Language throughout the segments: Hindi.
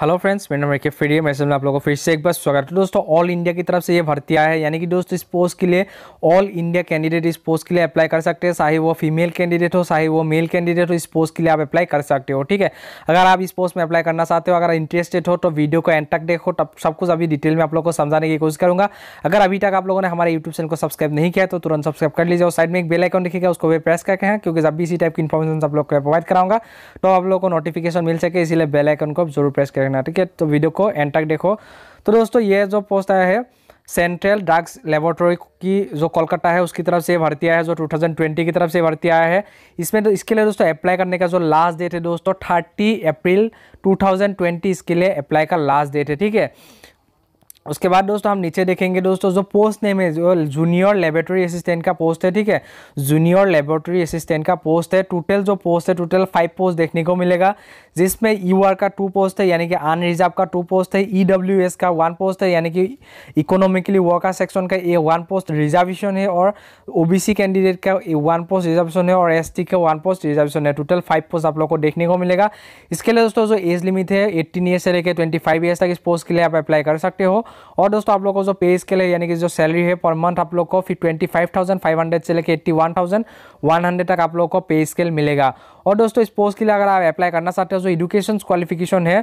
हेलो फ्रेंड्स मेरा नाम के फ्री मैसेज में आप लोगों को फिर से एक बार स्वागत है तो दोस्तों ऑल इंडिया की तरफ से ये भर्ती आया है यानी कि दोस्तों इस पोस्ट के लिए ऑल इंडिया कैंडिडेट इस पोस्ट के लिए अप्लाई कर सकते हैं चाहे वो फीमेल कैंडिडेट हो चाहे वो मेल कैंडिडेट हो इस पोस्ट के लिए आप अप्लाई कर सकते हो ठीक है अगर आप इस पोस्ट में अप्लाई करना चाहते हो अगर इंटरेस्टेड हो तो वीडियो को एंड तक देखो तब सब कुछ अभी डिटेल में आप लोग को समझाने की कोशिश करूँगा अगर अभी तक आप लोगों ने हमारे यूट्यूब चैनल को सब्सक्राइब नहीं किया तो तुरंत सब्सक्राइब कर लीजिए और साइड में एक बेलाइकन आइकन दिखेगा उसको भी प्रेस करके हैं हाँ, क्योंकि जब भी इसी टाइप की इन्फॉर्मेशन आप लोग को प्रोवाइड कराऊंगा तो आप लोग को नोटिफिकेशन मिल सके इसलिए बेलाइकन को जरूर प्रेस करें रखना ठीक है तो वीडियो को एंड तक देखो तो दोस्तों ये जो पोस्ट आया है सेंट्रल ड्रग्स लेबोरेटरी की जो कोलकाता है उसकी तरफ से भर्ती आया है जो 2020 की तरफ से भर्ती आया है इसमें तो इसके लिए दोस्तों अप्लाई करने का जो लास्ट डेट है दोस्तों 30 अप्रैल 2020 इसके लिए अप्लाई का लास्ट डेट है ठीक है उसके बाद दोस्तों हम नीचे देखेंगे दोस्तों जो पोस्ट नेम है जो जूनियर लेबोरेटरी असिस्टेंट का पोस्ट है ठीक है जूनियर लेबोरेटरी असिस्टेंट का पोस्ट है टोटल जो पोस्ट है टोटल फाइव पोस्ट देखने को मिलेगा जिसमें यू e आर का टू पोस्ट है यानी कि अनरिजर्व का टू पोस्ट है ई डब्ल्यू एस का वन पोस्ट है यानी कि इकोनॉमिकली वर्कर सेक्शन का ए वन पोस्ट रिजर्वेशन है और ओ बी सी कैंडिडेट का वन पोस्ट रिजर्वेशन है और एस टी का वन पोस्ट रिजर्वेशन है टोटल फाइव पोस्ट आप लोग को देखने को मिलेगा इसके लिए दोस्तों जो एज लिमिट है एट्टीन ईयर से लेकर ट्वेंटी फाइव ईयर्स तक इस पोस्ट के लिए आप अप्लाई कर सकते हो और दोस्तों आप लोगों को जो पे स्केल है यानी कि जो सैलरी है पर मंथ आप लोग को फिर twenty five thousand five hundred से लेकर eighty one thousand one hundred तक आप लोग को पे स्केल मिलेगा और दोस्तों इस पोस्ट के लिए अगर आप अप्लाई करना चाहते हो जो एजुकेशन क्वालिफिकेशन है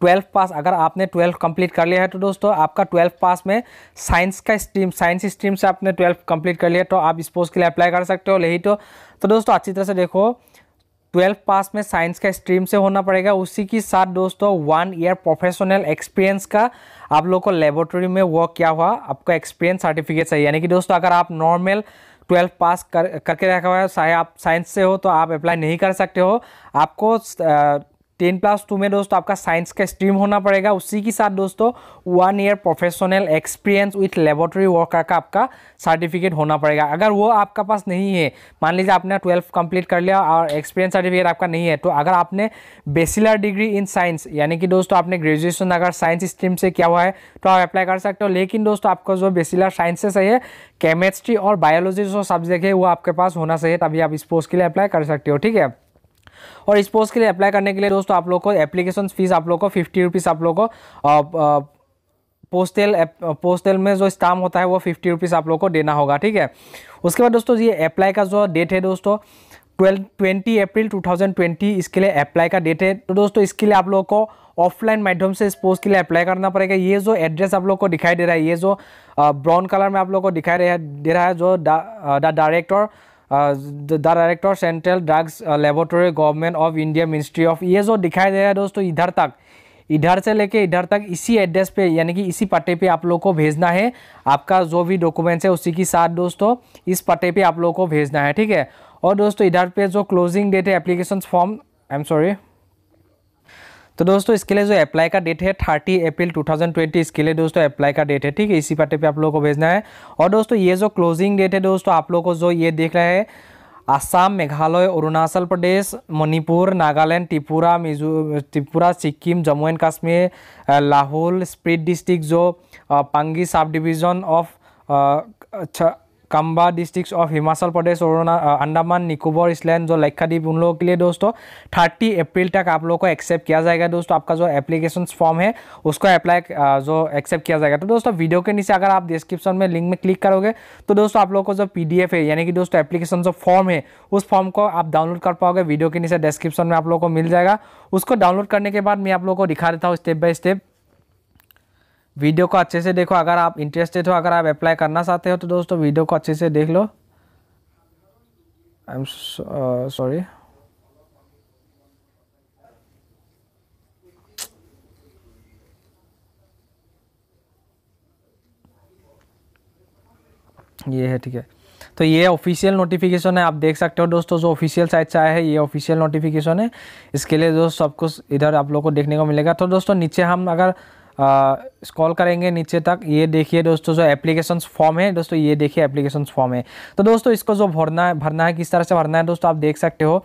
ट्वेल्थ पास अगर आपने ट्वेल्थ कंप्लीट कर लिया है तो दोस्तों आपका ट्वेल्थ पास में साइंस का स्ट्रीम साइंस स्ट्रीम से आपने ट्वेल्थ कंप्लीट कर लिया तो आप इस पोस्ट के लिए अप्लाई कर सकते हो यही तो तो दोस्तों अच्छी तरह से देखो ट्वेल्थ पास में साइंस का स्ट्रीम से होना पड़ेगा उसी के साथ दोस्तों वन ईयर प्रोफेशनल एक्सपीरियंस का आप लोग को लेबोरेटरी में वर्क क्या हुआ आपका एक्सपीरियंस सर्टिफिकेट चाहिए यानी कि दोस्तों अगर आप नॉर्मल ट्वेल्थ पास कर करके रखा हुआ है चाहे आप साइंस से हो तो आप अप्लाई नहीं कर सकते हो आपको आ, टेन प्लस टू में दोस्तों आपका साइंस का स्ट्रीम होना पड़ेगा उसी के साथ दोस्तों one year professional experience with laboratory worker का आपका सर्टिफिकेट होना पड़ेगा अगर वो आपका पास नहीं है मान लीजिए आपने ट्वेल्व कंप्लीट कर लिया और एक्सपीरियंस सर्टिफिकेट आपका नहीं है तो अगर आपने बेसिलर डिग्री इन साइंस यानी कि दोस्तों आपने ग्रेजुएशन अगर साइंस स्ट्रीम से किया हुआ है तो आप अप्लाई कर सकते हो लेकिन दोस्तों आपको जो बेसिलर से है केमेस्ट्री और बायोलॉजी जो सब्जेक्ट है वो आपके पास होना चाहिए तभी आप इस पोस्ट के लिए अप्लाई कर सकते हो ठीक है और इस पोस्ट के लिए अप्लाई करने के लिए दोस्तों आप लोग को एप्लीकेशन फ़ीस आप लोग को फिफ्टी रुपीज़ आप लोग को पोस्टल पोस्टल में जो स्टाम होता है वो फिफ्टी रुपीज़ आप लोग को देना होगा ठीक है उसके बाद दोस्तों ये अप्लाई का जो डेट है दोस्तों twelve twenty April two thousand twenty इसके लिए अप्लाई का डेट है तो दोस्तों इसके लिए आप लोग को ऑफलाइन माध्यम से इस पोस्ट के लिए अप्लाई करना पड़ेगा ये जो एड्रेस आप लोग को दिखाई दे रहा है ये जो ब्राउन कलर में आप लोग को दिखाई दे रहा है जो the director the director central drugs laboratory government of India ministry of ये जो दिखाई दे रहा है दोस्तों इधर तक इधर से लेके इधर तक इसी एड्रेस पे यानी कि इसी पते पे आप लोग को भेजना है आपका जो भी डॉक्यूमेंट्स है उसी के साथ दोस्तों इस पते पे आप लोग को भेजना है ठीक है और दोस्तों इधर पे जो क्लोजिंग डेट है application form I am sorry तो दोस्तों इसके लिए जो अप्लाई का डेट है थर्टी अप्रैल 2020 इसके लिए दोस्तों अप्लाई का डेट है ठीक है इसी पट्टे पे आप लोगों को भेजना है और दोस्तों ये जो क्लोजिंग डेट है दोस्तों आप लोगों को जो ये देख रहे हैं आसाम मेघालय अरुणाचल प्रदेश मणिपुर नागालैंड त्रिपुरा मिजो त्रिपुरा सिक्किम जम्मू एंड कश्मीर लाहौल स्प्रीट डिस्ट्रिक्ट जो Pangi sub division of Chamba districts of Himachal Pradesh अरुणा अंडमान निकोबर इसलैंड जो दीप उन लोगों के लिए दोस्तों थर्टी अप्रैल तक आप लोगों को एक्सेप्ट किया जाएगा दोस्तों आपका जो एप्लीकेशन फॉर्म है उसको अप्लाई जो एक्सेप्ट किया जाएगा तो दोस्तों वीडियो के नीचे अगर आप डिस्क्रिप्शन में लिंक में क्लिक करोगे तो दोस्तों आप लोग को जो पी है यानी कि दोस्तों एप्लीकेशन जो फॉर्म है उस फॉर्म को आप डाउनलोड कर पाओगे वीडियो के नीचे डिस्क्रिप्शन में आप लोग को मिल जाएगा उसको डाउनलोड करने के बाद मैं आप लोग को दिखा देता हूँ स्टेप बाय स्टेप वीडियो को अच्छे से देखो अगर आप इंटरेस्टेड हो अगर आप अप्लाई करना चाहते हो तो दोस्तों वीडियो को अच्छे से देख लो आई एम सॉरी ये है ठीक है तो ये ऑफिशियल नोटिफिकेशन है आप देख सकते हो दोस्तों जो ऑफिशियल साइट से आया है ये ऑफिशियल नोटिफिकेशन है इसके लिए दोस्त सब कुछ इधर आप लोग को देखने को मिलेगा तो दोस्तों नीचे हम अगर स्कॉल करेंगे नीचे तक ये देखिए दोस्तों जो एप्लीकेशन फॉर्म है दोस्तों ये देखिए एप्लीकेशन फॉर्म है तो दोस्तों इसको जो भरना है भरना है किस तरह से भरना है दोस्तों आप देख सकते हो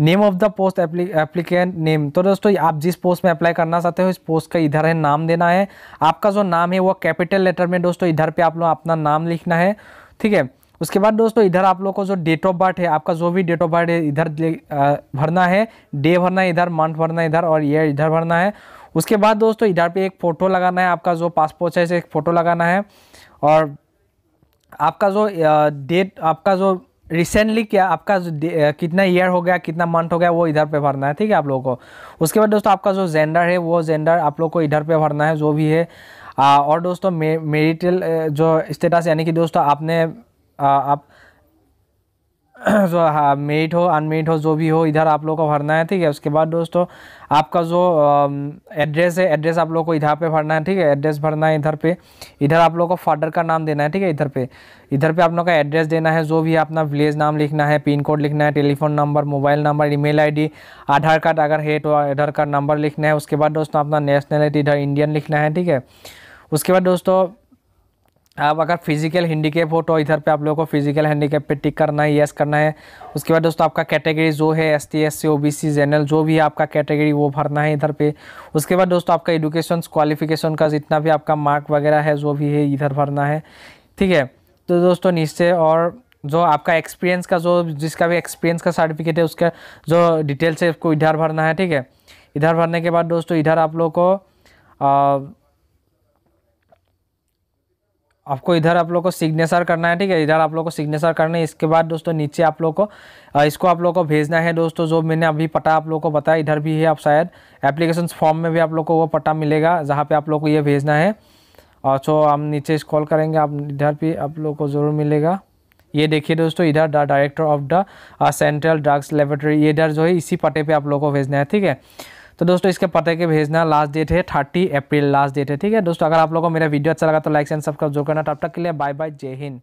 name of the post applicant name तो दोस्तों आप जिस पोस्ट में अप्लाई करना चाहते हो इस पोस्ट का इधर है नाम देना है आपका जो नाम है वो कैपिटल लेटर में दोस्तों इधर पे आप लोग अपना नाम लिखना है ठीक है उसके बाद दोस्तों इधर आप लोग को जो डेट ऑफ बर्थ है आपका जो भी डेट ऑफ बर्थ है इधर भरना है डे भरना है इधर मंथ भरना है इधर और ईयर इधर भरना है उसके बाद दोस्तों इधर पे एक फ़ोटो लगाना है आपका जो पासपोर्ट साइज एक फ़ोटो लगाना है और आपका जो डेट आपका जो रिसेंटली क्या आपका कितना ईयर हो गया कितना मंथ हो गया वो इधर पे भरना है ठीक है आप लोगों को उसके बाद दोस्तों आपका जो जेंडर है वो जेंडर आप लोग को इधर पे भरना है जो भी है आ, और दोस्तों मे मेरिटल जो स्टेटस यानी कि दोस्तों आपने आ, आप जो हाँ मेट हो अनमेड हो जो भी हो इधर आप लोगों को भरना है ठीक है उसके बाद दोस्तों आपका जो एड्रेस है एड्रेस आप लोगों को इधर पे भरना है ठीक है एड्रेस भरना है इधर पे इधर आप लोगों को फादर का नाम देना है ठीक है इधर पे इधर पे आप लोगों का एड्रेस देना है जो भी अपना विलेज नाम लिखना है पिन कोड लिखना है telephone number mobile number email ID Aadhaar card अगर है तो आधार कार्ड नंबर लिखना है उसके बाद दोस्तों अपना नेशनलिटी इधर इंडियन लिखना है ठीक है उसके बाद दोस्तों आप अगर फिजिकल हैंडीकेप हो तो इधर पे आप लोगों को फिजिकल हैंडीकेप पे टिक करना है यस करना है उसके बाद दोस्तों आपका कैटेगरी जो है S T S C O B C general जो भी आपका कैटेगरी वो भरना है इधर पे उसके बाद दोस्तों आपका एडुकेशन क्वालिफिकेशन का जितना भी आपका मार्क वगैरह है जो भी है इधर भरना है ठीक है तो दोस्तों निश्चय और जो आपका एक्सपीरियंस का जो जिसका भी एक्सपीरियंस का सर्टिफिकेट है उसका जो डिटेल्स है उसको इधर भरना है ठीक है इधर भरने के बाद दोस्तों इधर आप लोग को आपको इधर आप लोग को सिग्नेचर करना है ठीक है इधर आप लोग को सिग्नेचर करना है इसके बाद दोस्तों नीचे आप लोग को इसको आप लोग को भेजना है दोस्तों जो मैंने अभी पता आप लोग को बताया इधर भी है आप शायद एप्लीकेशन फॉर्म में भी आप लोग को वो पता मिलेगा जहाँ पे आप लोग को ये भेजना है और सो हम नीचे स्क्रॉल करेंगे आप इधर भी आप लोग को ज़रूर मिलेगा ये देखिए दोस्तों इधर the director of the central drugs laboratory ये इधर जो है इसी पटे पर आप लोग को भेजना है ठीक है तो दोस्तों इसके पते के भेजना लास्ट डेट है थर्टी अप्रैल लास्ट डेट है ठीक है दोस्तों अगर आप लोगों को मेरा वीडियो अच्छा लगा तो लाइक एंड सब्सक्राइब जो करना तब तक के लिए बाय बाय जय हिंद